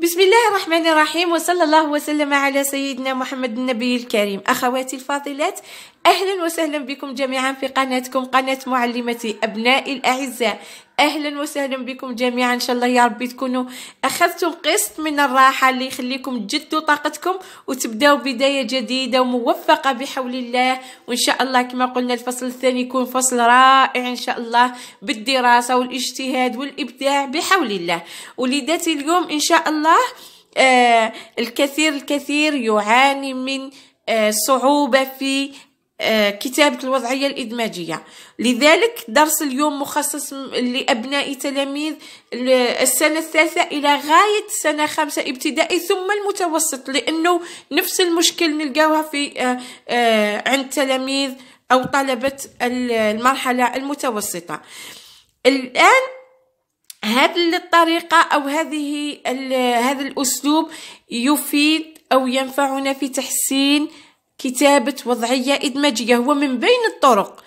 بسم الله الرحمن الرحيم وصلى الله وسلم على سيدنا محمد النبي الكريم أخواتي الفاضلات أهلا وسهلا بكم جميعا في قناتكم قناة معلمتي أبنائي الأعزاء اهلا وسهلا بكم جميعا ان شاء الله يا ربي تكونوا اخذتوا قسط من الراحه اللي يخليكم تجدوا طاقتكم وتبداو بدايه جديده وموفقه بحول الله وان شاء الله كما قلنا الفصل الثاني يكون فصل رائع ان شاء الله بالدراسه والاجتهاد والابداع بحول الله وليداتي اليوم ان شاء الله آه الكثير الكثير يعاني من آه صعوبه في آه، كتابة الوضعية الإدماجية لذلك درس اليوم مخصص لأبناء تلاميذ السنة الثالثة إلى غاية سنة خمسة ابتدائي ثم المتوسط لأنه نفس المشكل نلقاوها في آه، آه، عند تلاميذ أو طلبة المرحلة المتوسطة الآن هذه الطريقة أو هذه هذا الأسلوب يفيد أو ينفعنا في تحسين كتابة وضعية إدماجية هو من بين الطرق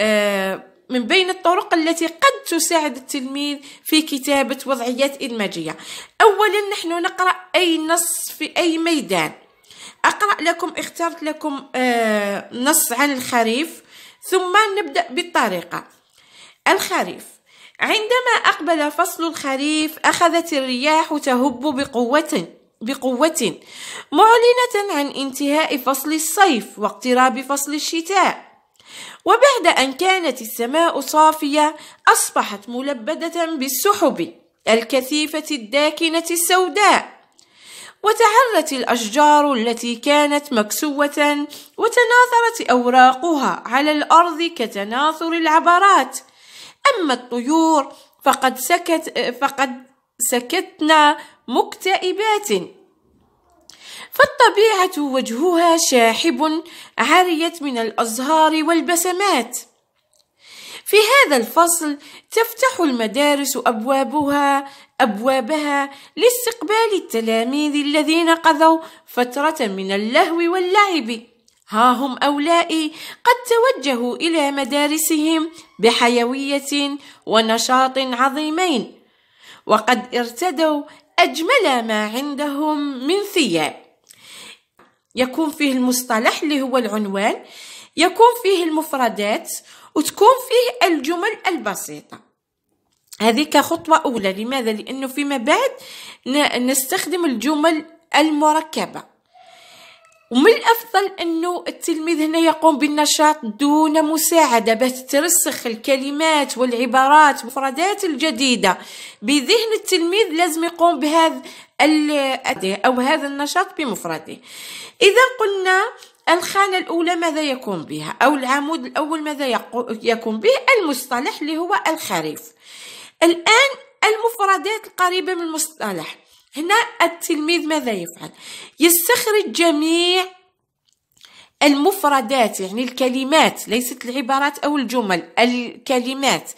آه، من بين الطرق التي قد تساعد التلميذ في كتابة وضعيات إدماجية أولا نحن نقرأ أي نص في أي ميدان أقرأ لكم اخترت لكم آه، نص عن الخريف ثم نبدأ بالطريقة الخريف عندما أقبل فصل الخريف أخذت الرياح تهب بقوة بقوة معلنة عن انتهاء فصل الصيف واقتراب فصل الشتاء وبعد أن كانت السماء صافية أصبحت ملبدة بالسحب الكثيفة الداكنة السوداء وتعرت الأشجار التي كانت مكسوة وتناثرت أوراقها على الأرض كتناثر العبرات أما الطيور فقد سكت فقد سكتنا مكتئبات فالطبيعة وجهها شاحب عريت من الأزهار والبسمات في هذا الفصل تفتح المدارس أبوابها أبوابها لاستقبال التلاميذ الذين قضوا فترة من اللهو واللعب ها هم أولئي قد توجهوا إلى مدارسهم بحيوية ونشاط عظيمين وقد ارتدوا أجمل ما عندهم من ثياب يكون فيه المصطلح اللي هو العنوان يكون فيه المفردات وتكون فيه الجمل البسيطة هذه كخطوة أولى لماذا؟ لأنه فيما بعد نستخدم الجمل المركبة ومن الافضل انه التلميذ هنا يقوم بالنشاط دون مساعده باش ترسخ الكلمات والعبارات والمفردات الجديده بذهن التلميذ لازم يقوم بهذا او هذا النشاط بمفرده اذا قلنا الخانة الأولى ماذا يكون بها أو العمود الأول ماذا يكون به المصطلح اللي هو الخريف الآن المفردات القريبة من المصطلح هنا التلميذ ماذا يفعل يستخرج جميع المفردات يعني الكلمات ليست العبارات أو الجمل الكلمات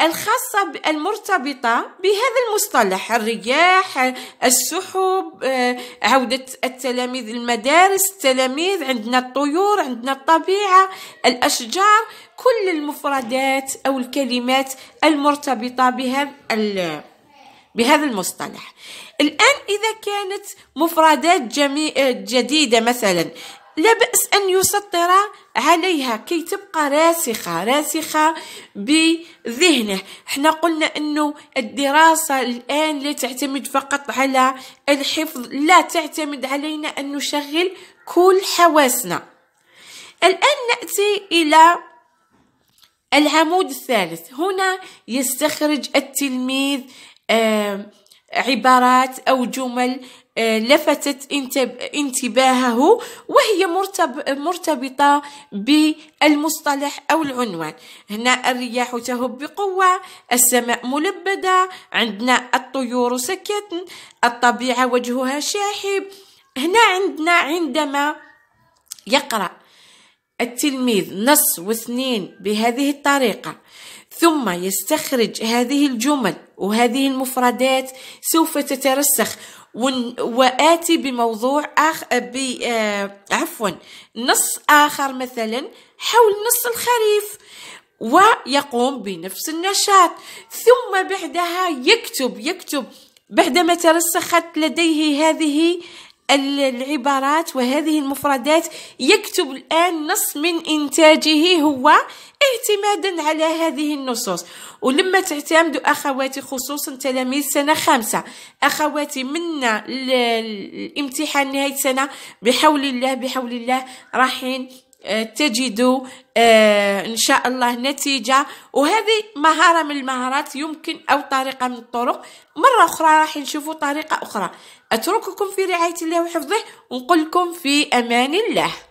الخاصة المرتبطة بهذا المصطلح الرياح السحب آه، عودة التلاميذ المدارس التلاميذ عندنا الطيور عندنا الطبيعة الأشجار كل المفردات أو الكلمات المرتبطة بهذا بهذا المصطلح الآن إذا كانت مفردات جميع آه، جديدة مثلا لا بأس أن يسطر عليها كي تبقى راسخة راسخة بذهنه احنا قلنا أنه الدراسة الآن لا تعتمد فقط على الحفظ لا تعتمد علينا أن نشغل كل حواسنا الآن نأتي إلى العمود الثالث هنا يستخرج التلميذ آه، عبارات أو جمل آه، لفتت انتباهه وهي مرتبطة بالمصطلح أو العنوان هنا الرياح تهب بقوة السماء ملبدة عندنا الطيور سكت الطبيعة وجهها شاحب هنا عندنا عندما يقرأ التلميذ نص واثنين بهذه الطريقة ثم يستخرج هذه الجمل وهذه المفردات سوف تترسخ وآتي بموضوع آخ... آه، ب... آه... عفوا نص آخر مثلا حول نص الخريف ويقوم بنفس النشاط ثم بعدها يكتب يكتب بعدما ترسخت لديه هذه العبارات وهذه المفردات يكتب الآن نص من إنتاجه هو اعتمادا على هذه النصوص ولما تعتمدوا أخواتي خصوصا تلاميذ سنة خامسة أخواتي منا الامتحان نهاية سنة بحول الله بحول الله راحين آه، تجدوا آه، ان شاء الله نتيجه وهذه مهاره من المهارات يمكن او طريقه من الطرق مره اخرى راح نشوفوا طريقه اخرى اترككم في رعايه الله وحفظه ونقول لكم في امان الله